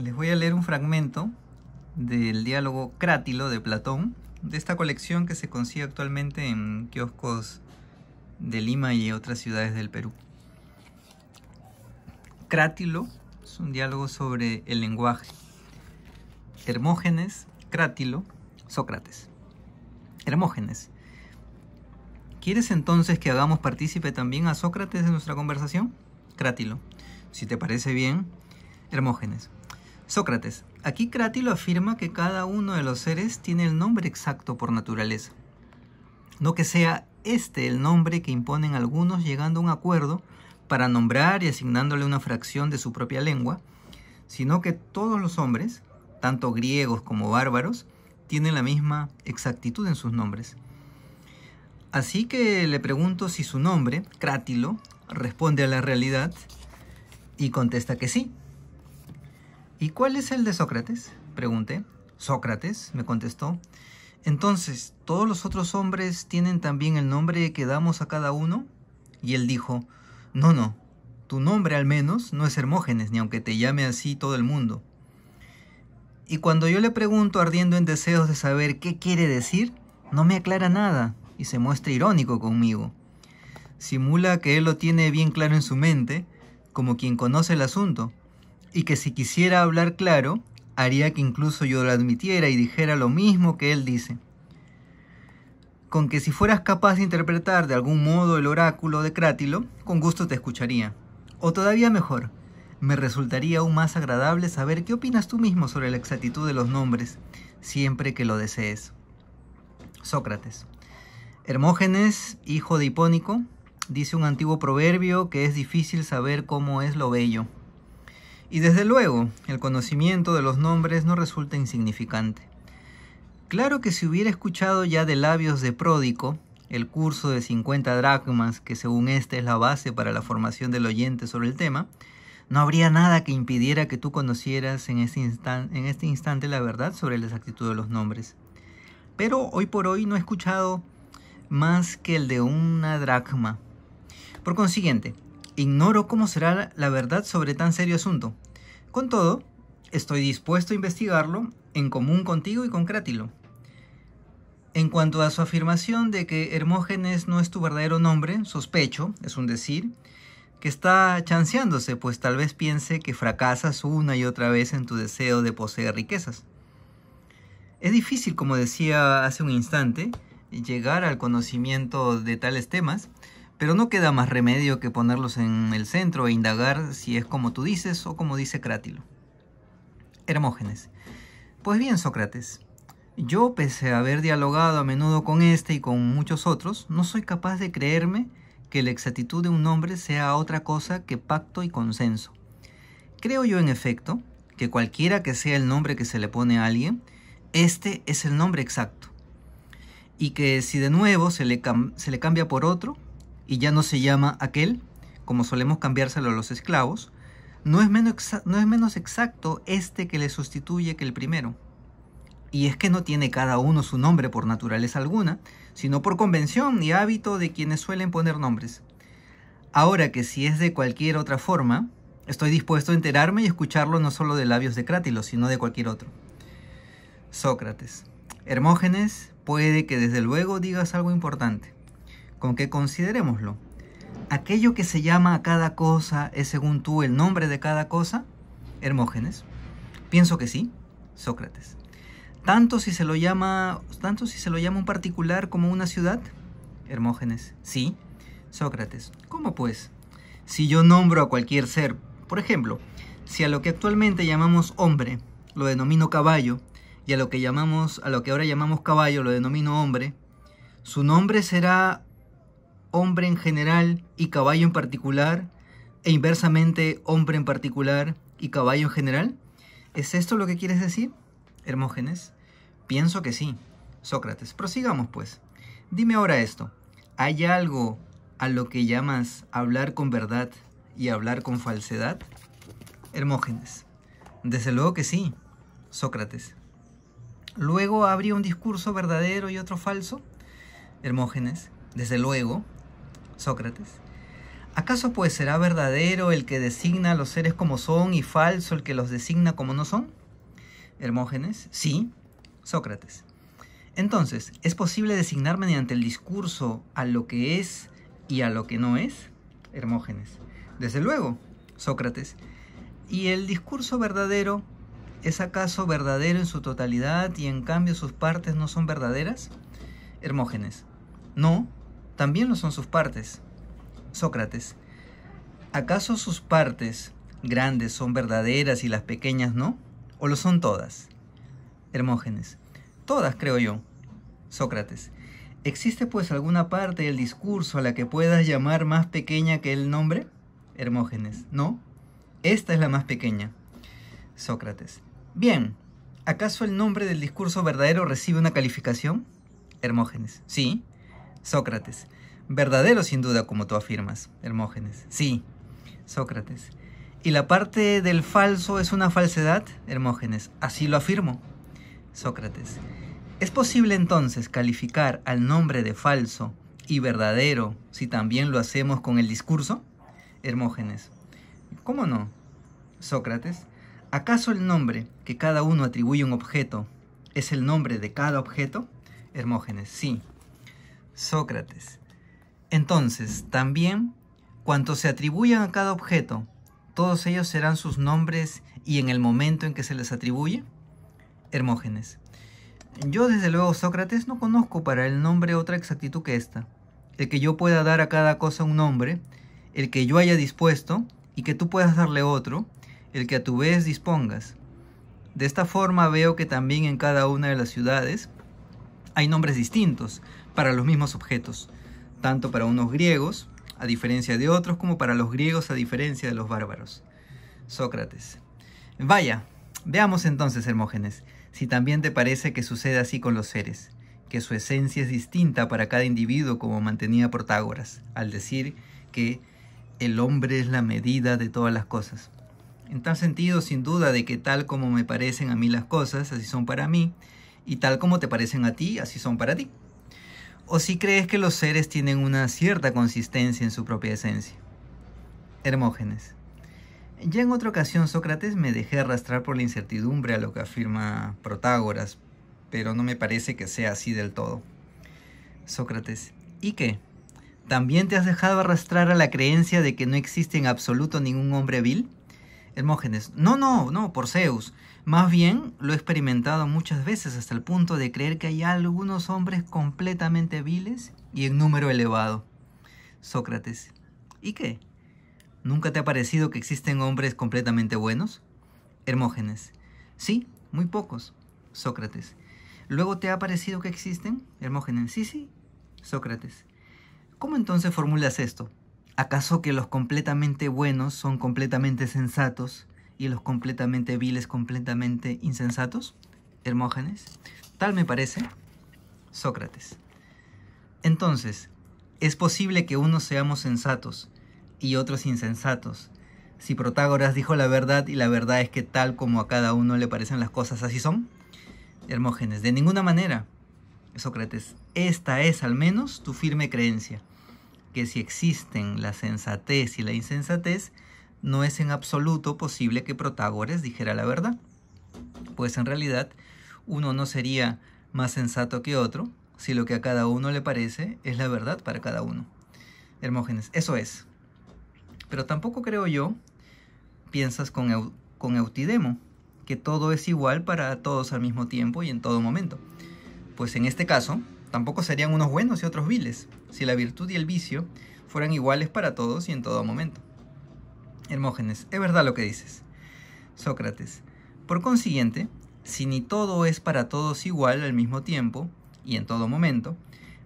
les voy a leer un fragmento del diálogo Crátilo de Platón, de esta colección que se consigue actualmente en kioscos de Lima y otras ciudades del Perú. Crátilo es un diálogo sobre el lenguaje. Hermógenes, Crátilo, Sócrates. Hermógenes. ¿Quieres entonces que hagamos partícipe también a Sócrates en nuestra conversación? Crátilo. Si te parece bien, Hermógenes. Sócrates. Aquí Crátilo afirma que cada uno de los seres tiene el nombre exacto por naturaleza. No que sea este el nombre que imponen algunos llegando a un acuerdo para nombrar y asignándole una fracción de su propia lengua, sino que todos los hombres, tanto griegos como bárbaros, tienen la misma exactitud en sus nombres. Así que le pregunto si su nombre, Crátilo, responde a la realidad y contesta que sí, ¿Y cuál es el de Sócrates? Pregunté. Sócrates, me contestó. Entonces, ¿todos los otros hombres tienen también el nombre que damos a cada uno? Y él dijo, no, no, tu nombre al menos no es Hermógenes, ni aunque te llame así todo el mundo. Y cuando yo le pregunto ardiendo en deseos de saber qué quiere decir, no me aclara nada y se muestra irónico conmigo. Simula que él lo tiene bien claro en su mente, como quien conoce el asunto, y que si quisiera hablar claro, haría que incluso yo lo admitiera y dijera lo mismo que él dice. Con que si fueras capaz de interpretar de algún modo el oráculo de Crátilo, con gusto te escucharía. O todavía mejor, me resultaría aún más agradable saber qué opinas tú mismo sobre la exactitud de los nombres, siempre que lo desees. Sócrates. Hermógenes, hijo de Hipónico, dice un antiguo proverbio que es difícil saber cómo es lo bello. Y desde luego, el conocimiento de los nombres no resulta insignificante. Claro que si hubiera escuchado ya de labios de Pródico, el curso de 50 dracmas, que según este es la base para la formación del oyente sobre el tema, no habría nada que impidiera que tú conocieras en este, en este instante la verdad sobre la exactitud de los nombres. Pero hoy por hoy no he escuchado más que el de una dracma. Por consiguiente, Ignoro cómo será la verdad sobre tan serio asunto. Con todo, estoy dispuesto a investigarlo en común contigo y con Crátilo. En cuanto a su afirmación de que Hermógenes no es tu verdadero nombre, sospecho, es un decir, que está chanceándose, pues tal vez piense que fracasas una y otra vez en tu deseo de poseer riquezas. Es difícil, como decía hace un instante, llegar al conocimiento de tales temas, pero no queda más remedio que ponerlos en el centro e indagar si es como tú dices o como dice Crátilo. Hermógenes. Pues bien, Sócrates, yo, pese a haber dialogado a menudo con este y con muchos otros, no soy capaz de creerme que la exactitud de un nombre sea otra cosa que pacto y consenso. Creo yo, en efecto, que cualquiera que sea el nombre que se le pone a alguien, este es el nombre exacto. Y que si de nuevo se le, se le cambia por otro, y ya no se llama aquel, como solemos cambiárselo a los esclavos, no es, menos no es menos exacto este que le sustituye que el primero. Y es que no tiene cada uno su nombre por naturaleza alguna, sino por convención y hábito de quienes suelen poner nombres. Ahora que si es de cualquier otra forma, estoy dispuesto a enterarme y escucharlo no solo de labios de Crátilo, sino de cualquier otro. Sócrates. Hermógenes, puede que desde luego digas algo importante con qué considerémoslo. Aquello que se llama a cada cosa es según tú el nombre de cada cosa? Hermógenes. Pienso que sí, Sócrates. Tanto si se lo llama, tanto si se lo llama un particular como una ciudad? Hermógenes. Sí, Sócrates. ¿Cómo pues? Si yo nombro a cualquier ser, por ejemplo, si a lo que actualmente llamamos hombre lo denomino caballo y a lo que llamamos a lo que ahora llamamos caballo lo denomino hombre, su nombre será hombre en general y caballo en particular, e inversamente hombre en particular y caballo en general? ¿Es esto lo que quieres decir, Hermógenes? Pienso que sí. Sócrates, prosigamos pues. Dime ahora esto. ¿Hay algo a lo que llamas hablar con verdad y hablar con falsedad? Hermógenes. Desde luego que sí. Sócrates. ¿Luego habría un discurso verdadero y otro falso? Hermógenes. Desde luego, Sócrates. ¿Acaso pues será verdadero el que designa a los seres como son y falso el que los designa como no son? Hermógenes, sí. Sócrates. Entonces, ¿es posible designar mediante el discurso a lo que es y a lo que no es? Hermógenes. Desde luego, Sócrates. ¿Y el discurso verdadero es acaso verdadero en su totalidad y en cambio sus partes no son verdaderas? Hermógenes. No, también lo son sus partes. Sócrates, ¿acaso sus partes grandes son verdaderas y las pequeñas no? ¿O lo son todas? Hermógenes, todas creo yo. Sócrates, ¿existe pues alguna parte del discurso a la que puedas llamar más pequeña que el nombre? Hermógenes, no, esta es la más pequeña. Sócrates, bien, ¿acaso el nombre del discurso verdadero recibe una calificación? Hermógenes, sí. Sócrates. Verdadero sin duda, como tú afirmas, Hermógenes. Sí, Sócrates. ¿Y la parte del falso es una falsedad? Hermógenes. Así lo afirmo. Sócrates. ¿Es posible entonces calificar al nombre de falso y verdadero si también lo hacemos con el discurso? Hermógenes. ¿Cómo no? Sócrates. ¿Acaso el nombre que cada uno atribuye a un objeto es el nombre de cada objeto? Hermógenes. Sí. Sócrates. Entonces, también, cuanto se atribuyan a cada objeto, todos ellos serán sus nombres y en el momento en que se les atribuye? Hermógenes. Yo desde luego, Sócrates, no conozco para el nombre otra exactitud que esta. El que yo pueda dar a cada cosa un nombre, el que yo haya dispuesto, y que tú puedas darle otro, el que a tu vez dispongas. De esta forma veo que también en cada una de las ciudades hay nombres distintos, para los mismos objetos, tanto para unos griegos, a diferencia de otros, como para los griegos, a diferencia de los bárbaros. Sócrates. Vaya, veamos entonces, Hermógenes, si también te parece que sucede así con los seres, que su esencia es distinta para cada individuo, como mantenía Protágoras, al decir que el hombre es la medida de todas las cosas. En tal sentido, sin duda, de que tal como me parecen a mí las cosas, así son para mí, y tal como te parecen a ti, así son para ti. ¿O si crees que los seres tienen una cierta consistencia en su propia esencia? Hermógenes. Ya en otra ocasión Sócrates me dejé arrastrar por la incertidumbre a lo que afirma Protágoras, pero no me parece que sea así del todo. Sócrates. ¿Y qué? ¿También te has dejado arrastrar a la creencia de que no existe en absoluto ningún hombre vil? Hermógenes, no, no, no, por Zeus. Más bien lo he experimentado muchas veces hasta el punto de creer que hay algunos hombres completamente viles y en número elevado. Sócrates, ¿y qué? ¿Nunca te ha parecido que existen hombres completamente buenos? Hermógenes, sí, muy pocos. Sócrates, ¿luego te ha parecido que existen? Hermógenes, sí, sí. Sócrates, ¿cómo entonces formulas esto? ¿Acaso que los completamente buenos son completamente sensatos y los completamente viles completamente insensatos? Hermógenes. Tal me parece. Sócrates. Entonces, es posible que unos seamos sensatos y otros insensatos. Si Protágoras dijo la verdad y la verdad es que tal como a cada uno le parecen las cosas, así son. Hermógenes. De ninguna manera. Sócrates. Esta es al menos tu firme creencia que si existen la sensatez y la insensatez, no es en absoluto posible que Protágoras dijera la verdad, pues en realidad uno no sería más sensato que otro si lo que a cada uno le parece es la verdad para cada uno. Hermógenes, eso es. Pero tampoco creo yo, piensas con, con Eutidemo, que todo es igual para todos al mismo tiempo y en todo momento. Pues en este caso, Tampoco serían unos buenos y otros viles, si la virtud y el vicio fueran iguales para todos y en todo momento. Hermógenes, es verdad lo que dices. Sócrates, por consiguiente, si ni todo es para todos igual al mismo tiempo y en todo momento,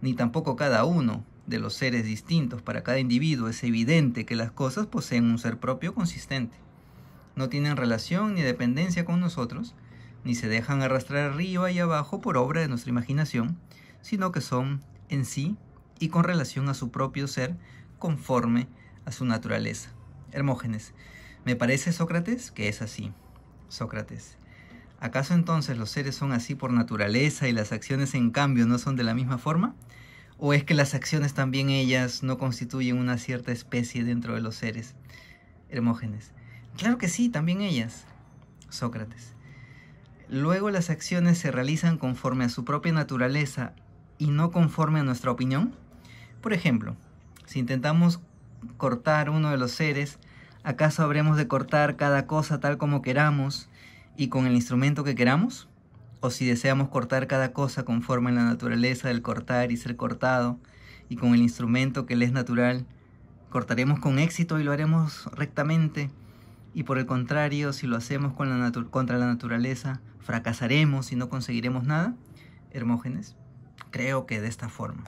ni tampoco cada uno de los seres distintos para cada individuo es evidente que las cosas poseen un ser propio consistente. No tienen relación ni dependencia con nosotros, ni se dejan arrastrar arriba y abajo por obra de nuestra imaginación, sino que son en sí y con relación a su propio ser conforme a su naturaleza. Hermógenes, me parece, Sócrates, que es así. Sócrates, ¿acaso entonces los seres son así por naturaleza y las acciones en cambio no son de la misma forma? ¿O es que las acciones también ellas no constituyen una cierta especie dentro de los seres? Hermógenes, claro que sí, también ellas. Sócrates, luego las acciones se realizan conforme a su propia naturaleza y no conforme a nuestra opinión? Por ejemplo, si intentamos cortar uno de los seres, ¿acaso habremos de cortar cada cosa tal como queramos y con el instrumento que queramos? ¿O si deseamos cortar cada cosa conforme a la naturaleza del cortar y ser cortado y con el instrumento que le es natural, cortaremos con éxito y lo haremos rectamente? y por el contrario, si lo hacemos contra la naturaleza, fracasaremos y no conseguiremos nada. Hermógenes creo que de esta forma.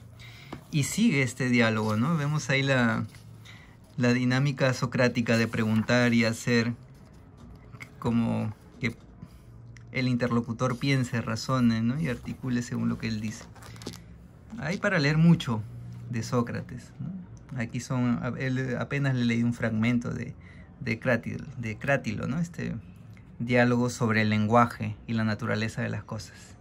Y sigue este diálogo, ¿no? Vemos ahí la, dinámica socrática de preguntar y hacer como que el interlocutor piense, razone ¿no? y articule según lo que él dice. Hay para leer mucho de Sócrates. ¿no? Aquí son, apenas le leí un fragmento de, de, Crátilo, de Crátilo, ¿no? este diálogo sobre el lenguaje y la naturaleza de las cosas.